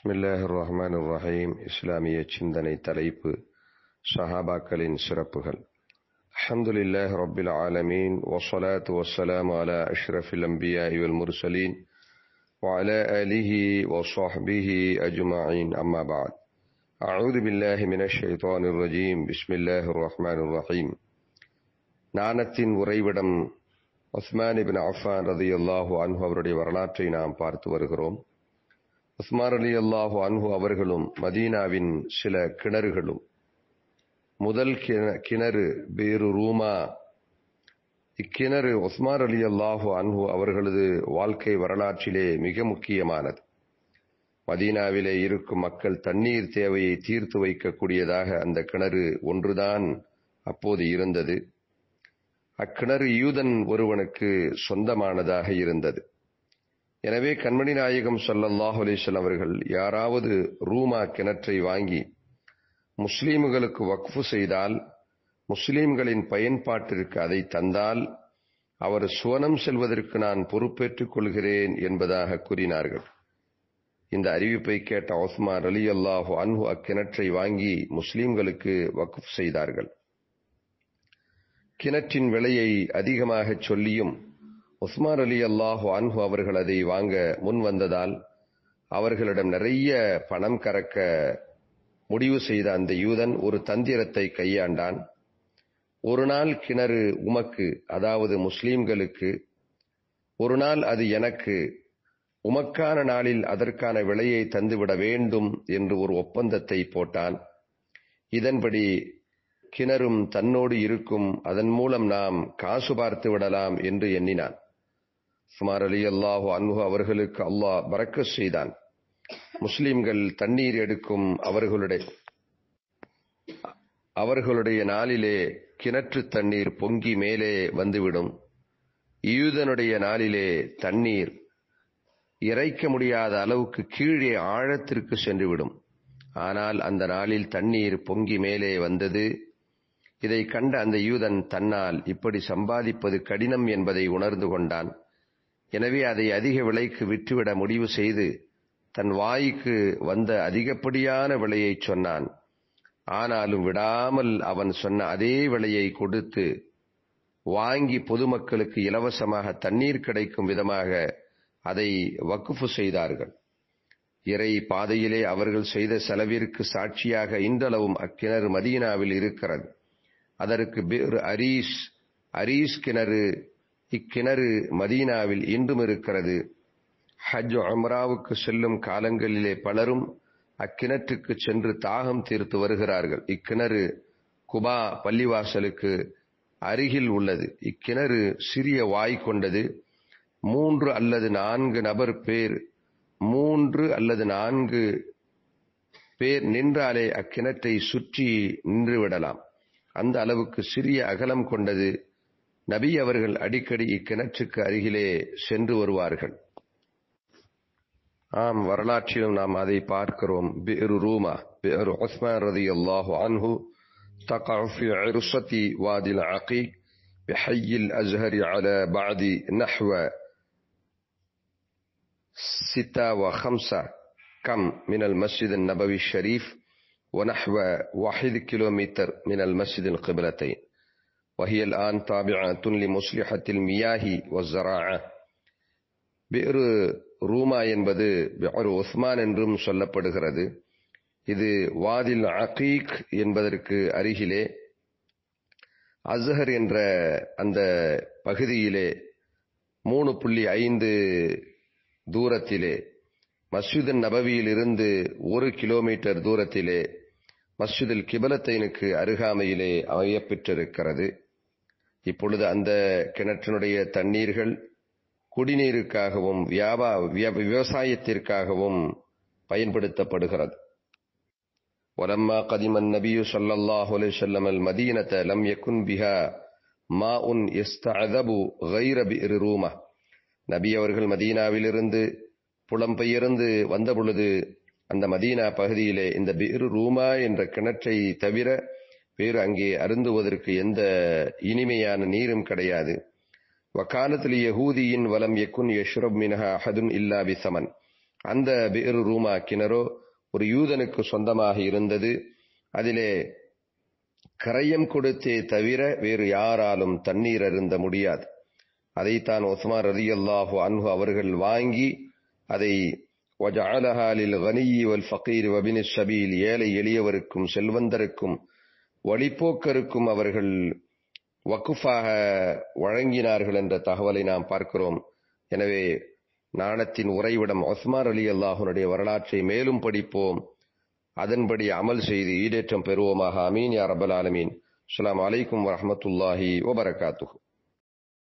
بسم الله الرحمن الرحيم إسلامية چندنائي تلعيب صحابة کلين سرپهل الحمد لله رب العالمين وصلاة والسلام على أشرف الأنبياء والمرسلين وعلى آله وصحبه أجمعين أما بعد أعوذ بالله من الشيطان الرجيم بسم الله الرحمن الرحيم نانتين وريبدم عثمان بن عفان رضي الله عنه ورده ورلاتين نام پارت ورغروم உஸ்மான் அலி அல்லாஹு அன்ஹு அவர்களும் மதீனாவின் சில கிணறுகளும் முதல் கிணறு பேரு ரூமா இக்கிணறு உஸ்மான் அலி அல்லாஹு அன்ஹு அவர்களது வாழ்க்கை வரலாற்றிலே மிக முக்கியமானது மதீனாவிலே இருக்கும் மக்கள் தண்ணீர் தேவையை தீர்த்து வைக்கக்கூடியதாக அந்த கிணறு ஒன்றுதான் அப்போது இருந்தது அக்கிணறு யூதன் ஒருவனுக்கு சொந்தமானதாக இருந்தது எனவே கண்மணி நாயகம் சல்லல்லாஹு அலிஸ்லாம் அவர்கள் யாராவது ரூமா கிணற்றை வாங்கி முஸ்லீம்களுக்கு வக்ஃபு செய்தால் முஸ்லீம்களின் பயன்பாட்டிற்கு அதை தந்தால் அவர் சுவனம் செல்வதற்கு நான் பொறுப்பேற்றுக் கொள்கிறேன் என்பதாக கூறினார்கள் இந்த அறிவிப்பை கேட்ட ஒஸ்மான் அலி அல்லாஹு அன்பு அக்கிணற்றை வாங்கி முஸ்லீம்களுக்கு வக்ஃப் செய்தார்கள் கிணற்றின் விலையை அதிகமாக சொல்லியும் உஸ்மான் அலி அல்லாஹு அன்ஹு அவர்கள் அதை வாங்க முன் வந்ததால் அவர்களிடம் நிறைய பணம் கறக்க முடிவு செய்த அந்த யூதன் ஒரு தந்திரத்தை கையாண்டான் ஒரு நாள் கிணறு உமக்கு அதாவது முஸ்லீம்களுக்கு ஒரு நாள் அது எனக்கு உமக்கான நாளில் அதற்கான விலையை தந்துவிட வேண்டும் என்று ஒரு ஒப்பந்தத்தை போட்டான் இதன்படி கிணறும் தன்னோடு இருக்கும் அதன் மூலம் நாம் காசு பார்த்து விடலாம் என்று எண்ணினான் சுமார் அலி அல்லாஹு அன்பு அவர்களுக்கு அல்லாஹ் பறக்க செய்தான் முஸ்லிம்கள் தண்ணீர் எடுக்கும் அவர்களுடைய அவர்களுடைய நாளிலே கிணற்று தண்ணீர் பொங்கி மேலே வந்துவிடும் யூதனுடைய நாளிலே தண்ணீர் இறைக்க முடியாத அளவுக்கு கீழே ஆழத்திற்கு சென்றுவிடும் ஆனால் அந்த நாளில் தண்ணீர் பொங்கி மேலே வந்தது இதை கண்ட அந்த யூதன் தன்னால் இப்படி சம்பாதிப்பது கடினம் என்பதை உணர்ந்து கொண்டான் எனவே அதை அதிக விலைக்கு விற்றுவிட முடிவு செய்து தன் வாய்க்கு வந்த அதிகப்படியான விலையை சொன்னான் ஆனாலும் விடாமல் அவன் சொன்ன அதே விலையை கொடுத்து வாங்கி பொதுமக்களுக்கு இலவசமாக தண்ணீர் கிடைக்கும் விதமாக அதை வக்குஃபு செய்தார்கள் இறை பாதையிலே அவர்கள் செய்த செலவிற்கு சாட்சியாக இன்றளவும் அக்கிணறு மதீனாவில் இருக்கிறது அதற்கு அரீஸ் அரீஸ் கிணறு இக்கிணறு மதீனாவில் இன்றும் இருக்கிறது ஹஜ் அம்ராவுக்கு செல்லும் காலங்களிலே பலரும் அக்கிணற்றுக்கு சென்று தாகம் தீர்த்து வருகிறார்கள் இக்கிணறு குபா பள்ளிவாசலுக்கு அருகில் உள்ளது இக்கிணறு சிறிய வாய் கொண்டது மூன்று அல்லது நான்கு நபர் பேர் மூன்று அல்லது நான்கு பேர் நின்றாலே அக்கிணத்தை சுற்றி நின்றுவிடலாம் அந்த அளவுக்கு சிறிய அகலம் கொண்டது நபி அவர்கள் அடிக்கடி இக்கிணற்றுக்கு அருகிலே சென்று வருவார்கள் ஆம் வரலாற்றிலும் நாம் அதை பார்க்கிறோம் பிரு ரூமா பிரு உஸ்மான் ரதி அல்லாஹு அன்ஹு تقع في عرصة وادي العقيق بحي الأزهر على بعد نحو ستة وخمسة كم من المسجد النبوي الشريف ونحو واحد كيلومتر من المسجد القبلتين وهي الآن تابعة لمصلحة المياه والزراعة بئر ரூமா என்பது ஒரு عثمان என்றும் சொல்லப்படுகிறது இது வாதில் அகீக் என்பதற்கு அருகிலே அஸ்ஹர் என்ற அந்த பகுதியிலே மூணு புள்ளி ஐந்து தூரத்திலே மஸ்ஜித் நபவியிலிருந்து ஒரு கிலோமீட்டர் தூரத்திலே மஸ்ஜிதில் கிபலத்தைனுக்கு அருகாமையிலே அமையப்பெற்றிருக்கிறது இப்பொழுது அந்த கிணற்றினுடைய தண்ணீர்கள் குடிநீருக்காகவும் வியாபா விவசாயத்திற்காகவும் பயன்படுத்தப்படுகிறது ولما قدم النبي صلى الله عليه وسلم المدينة لم يكن بها ماء يستعذب غير بئر رومة நபி அவர்கள் மதீனாவிலிருந்து புலம்பெயர்ந்து வந்த பொழுது அந்த மதீனா பகுதியிலே இந்த பிர் ரூமா என்ற கிணற்றை தவிர வேறு அங்கே அருந்துவதற்கு எந்த இனிமையான நீரும் கிடையாது வக்காலத்தில் யகூதியின் வலம் எக்குன் யஷ்ரப் மினஹா அஹதுன் இல்லா சமன் அந்த பேரு ரூமா கிணறோ ஒரு யூதனுக்கு சொந்தமாக இருந்தது அதிலே கரையம் கொடுத்தே தவிர வேறு யாராலும் தண்ணீர் அருந்த முடியாது அதைத்தான் ஒஸ்மான் ரதி அல்லாஹு அன்ஹு அவர்கள் வாங்கி அதை வஜாலஹாலில் கனியி ஃபக்கீர் வபின் ஷபீல் ஏழை எளியவருக்கும் செல்வந்தருக்கும் வழிப்போக்கருக்கும் அவர்கள் வக்குஃபாக வழங்கினார்கள் என்ற தகவலை நாம் பார்க்கிறோம் எனவே நாணத்தின் உறைவிடம் ஒஸ்மான் அலி அல்லாஹனுடைய வரலாற்றை மேலும் படிப்போம் அதன்படி அமல் செய்து ஈடேற்றம் பெறுவோமாக அமீன் யார் ரபல் ஆலமீன் அலாம் வலைக்கும் வரமத்துல்லாஹி வபரகாத்துஹூ